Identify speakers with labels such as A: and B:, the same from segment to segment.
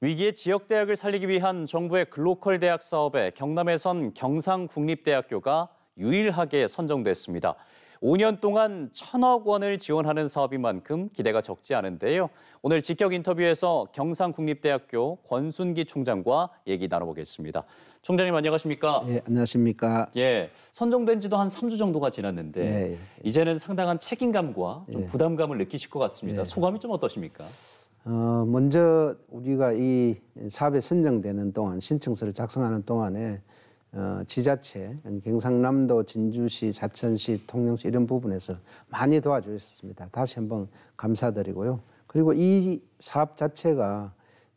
A: 위기의 지역 대학을 살리기 위한 정부의 글로컬 대학 사업에 경남에선 경상국립대학교가 유일하게 선정됐습니다. 5년 동안 천억 원을 지원하는 사업인 만큼 기대가 적지 않은데요. 오늘 직격 인터뷰에서 경상국립대학교 권순기 총장과 얘기 나눠보겠습니다. 총장님 안녕하십니까?
B: 예, 안녕하십니까?
A: 예, 선정된 지도 한 3주 정도가 지났는데 예, 예. 이제는 상당한 책임감과 좀 예. 부담감을 느끼실 것 같습니다. 예. 소감이 좀 어떠십니까?
B: 어, 먼저 우리가 이 사업에 선정되는 동안 신청서를 작성하는 동안에 어, 지자체, 경상남도, 진주시, 사천시, 통영시 이런 부분에서 많이 도와주셨습니다. 다시 한번 감사드리고요. 그리고 이 사업 자체가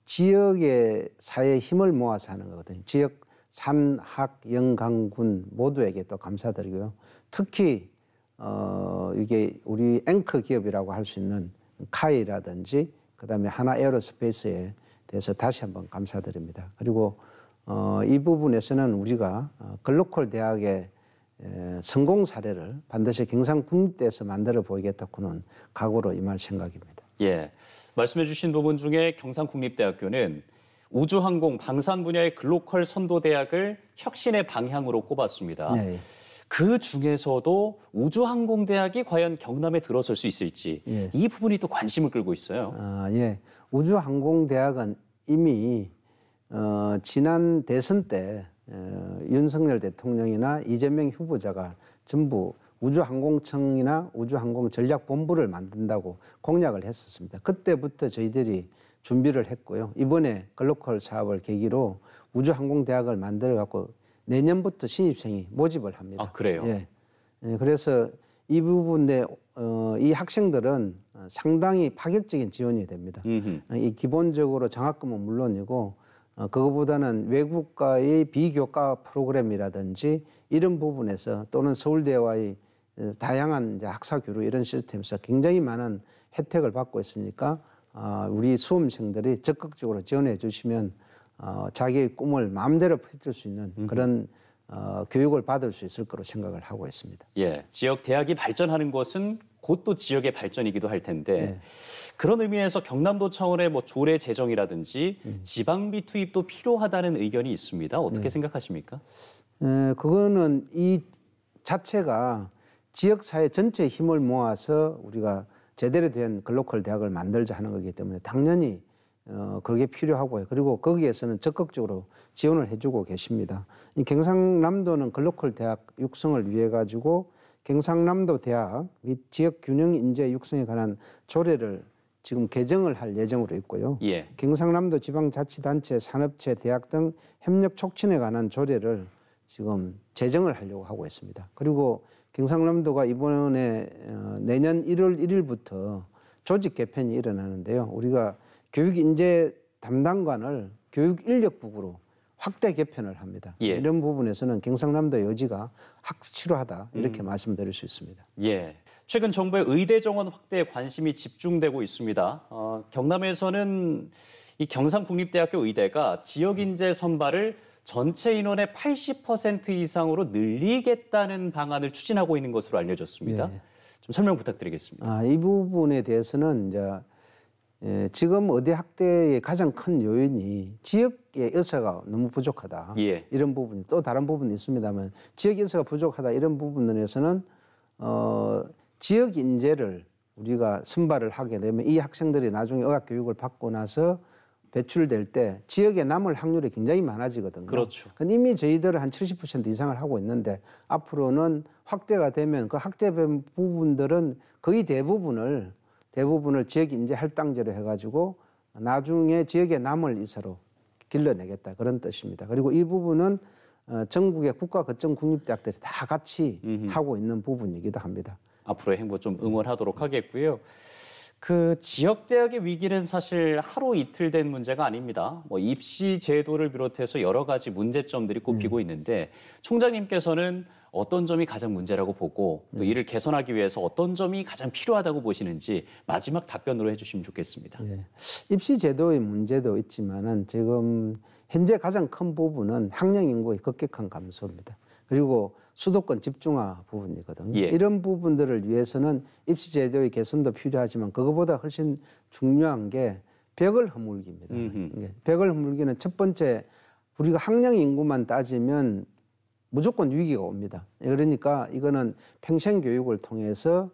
B: 지역의 사회 힘을 모아서 하는 거거든요. 지역 산, 학, 영강군 모두에게 또 감사드리고요. 특히 어, 이게 우리 앵커 기업이라고 할 수 있는 카이라든지 그다음에 하나 에어로스페이스에 대해서 다시 한번 감사드립니다. 그리고 어, 이 부분에서는 우리가 어, 글로컬 대학의 에, 성공 사례를 반드시 경상군대에서 만들어 보이겠다고는 각오로 임할 생각입니다.
A: 예, 말씀해주신 부분 중에 경상국립대학교는 우주항공 방산 분야의 글로컬 선도대학을 혁신의 방향으로 꼽았습니다. 네. 그 중에서도 우주항공대학이 과연 경남에 들어설 수 있을지
B: 예. 이 부분이 또 관심을 끌고 있어요. 아, 예. 우주항공대학은 이미 어, 지난 대선 때 어, 윤석열 대통령이나 이재명 후보자가 전부 우주항공청이나 우주항공전략본부를 만든다고 공약을 했었습니다. 그때부터 저희들이 준비를 했고요. 이번에 글로컬 사업을 계기로 우주항공대학을 만들어 갖고 내년부터 신입생이 모집을 합니다. 아 그래요? 예. 예. 그래서 이 부분에 어, 이 학생들은 상당히 파격적인 지원이 됩니다. 음흠. 어, 이 기본적으로 장학금은 물론이고 어, 그거보다는 외국과의 비교과 프로그램이라든지 이런 부분에서 또는 서울대와의 어, 다양한 이제 학사 교류 이런 시스템에서 굉장히 많은 혜택을 받고 있으니까 어, 우리 수험생들이 적극적으로 지원해 주시면 어, 자기의 꿈을 마음대로 펼칠 수 있는 그런 어, 교육을 받을 수 있을 거로 생각을 하고 있습니다.
A: 예, 지역 대학이 발전하는 것은 곧또 지역의 발전이기도 할 텐데 예. 그런 의미에서 경남도 차원의 뭐 조례 제정이라든지 음. 지방비 투입도 필요하다는 의견이 있습니다. 어떻게 네. 생각하십니까?
B: 에, 그거는 이 자체가 지역 사회 전체 힘을 모아서 우리가 제대로 된 글로컬 대학을 만들자 하는 거기 때문에 당연히 어, 그게 필요하고요. 그리고 거기에서는 적극적으로 지원을 해주고 계십니다. 이 경상남도는 글로컬 대학 육성을 위해 가지고 경상남도 대학 및 지역 균형 인재 육성에 관한 조례를 지금 개정을 할 예정으로 있고요. 예. 경상남도 지방자치단체, 산업체, 대학 등 협력 촉진에 관한 조례를 지금 제정을 하려고 하고 있습니다. 그리고 경상남도가 이번에 어, 내년 1월 1일부터 조직 개편이 일어나는데요. 우리가 교육 인재 담당관을 교육 인력부으로 확대 개편을 합니다. 예. 이런 부분에서는 경상남도 여지가 확실하다 이렇게 음. 말씀드릴 수 있습니다.
A: 예. 최근 정부의 의대 정원 확대에 관심이 집중되고 있습니다. 어, 경남에서는 이 경상국립대학교 의대가 지역 인재 선발을 전체 인원의 80% 이상으로 늘리겠다는 방안을 추진하고 있는 것으로 알려졌습니다. 예. 좀 설명 부탁드리겠습니다.
B: 아, 이 부분에 대해서는 이제 예, 지금 어대 학대의 가장 큰 요인이 지역의 의사가 너무 부족하다. 예. 이런 부분이 또 다른 부분이 있습니다만 지역 의사가 부족하다 이런 부분에서는 들 어, 지역 인재를 우리가 선발을 하게 되면 이 학생들이 나중에 의학 교육을 받고 나서 배출될 때 지역에 남을 확률이 굉장히 많아지거든요. 그렇죠. 근데 그러니까 이미 저희들은 한 70% 이상을 하고 있는데 앞으로는 확대가 되면 그 확대된 부분들은 거의 대부분을 대부분을 지역 인재 할당제로 해가지고 나중에 지역에 남을 이사로 길러내겠다 그런 뜻입니다. 그리고 이 부분은 어, 전국의 국가 거점 국립대학들이 다 같이 음흠. 하고 있는 부분이기도 합니다.
A: 앞으로의 행보 좀 응원하도록 하겠고요. 그 지역 대학의 위기는 사실 하루 이틀 된 문제가 아닙니다. 뭐 입시 제도를 비롯해서 여러 가지 문제점들이 꼽히고 음. 있는데 총장님께서는 어떤 점이 가장 문제라고 보고 또 네. 이를 개선하기 위해서 어떤 점이 가장 필요하다고 보시는지 마지막 답변으로 해주시면 좋겠습니다.
B: 예. 입시 제도의 문제도 있지만은 지금 현재 가장 큰 부분은 학령 인구의 급격한 감소입니다. 그리고 수도권 집중화 부분이거든요. 예. 이런 부분들을 위해서는 입시 제도의 개선도 필요하지만 그것보다 훨씬 중요한 게 벽을 허물기입니다. 음흠. 벽을 허물기는 첫 번째 우리가 학령 인구만 따지면 무조건 위기가 옵니다. 그러니까 이거는 평생 교육을 통해서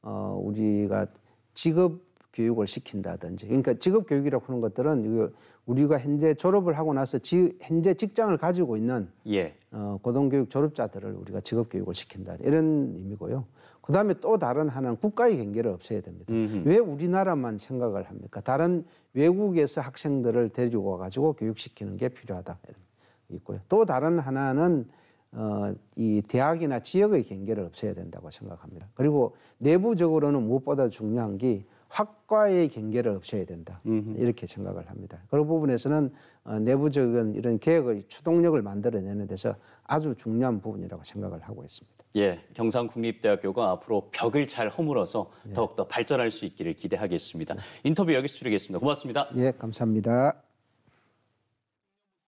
B: 어 우리가 직업 교육을 시킨다든지 그러니까 직업 교육이라고 하는 것들은 우리가 현재 졸업을 하고 나서 지, 현재 직장을 가지고 있는 예. 어, 고등교육 졸업자들을 우리가 직업 교육을 시킨다 이런 의미고요. 그 다음에 또 다른 하나는 국가의 경계를 없애야 됩니다. 음흠. 왜 우리나라만 생각을 합니까? 다른 외국에서 학생들을 데리고 와가지고 교육시키는 게 필요하다 있고요. 또 다른 하나는 어, 이 대학이나 지역의 경계를 없애야 된다고 생각합니다. 그리고 내부적으로는 무엇보다 중요한 게 확과의 경계를 없애야 된다. 음흠. 이렇게 생각을 합니다. 그런 부분에서는 어, 내부적인 이런 개혁의 추동력을 만들어내는 데서 아주 중요한 부분이라고 생각을 하고 있습니다.
A: 예, 경상국립대학교가 앞으로 벽을 잘 허물어서 예. 더욱더 발전할 수 있기를 기대하겠습니다. 인터뷰 여기서 줄이겠습니다. 고맙습니다.
B: 예, 감사합니다.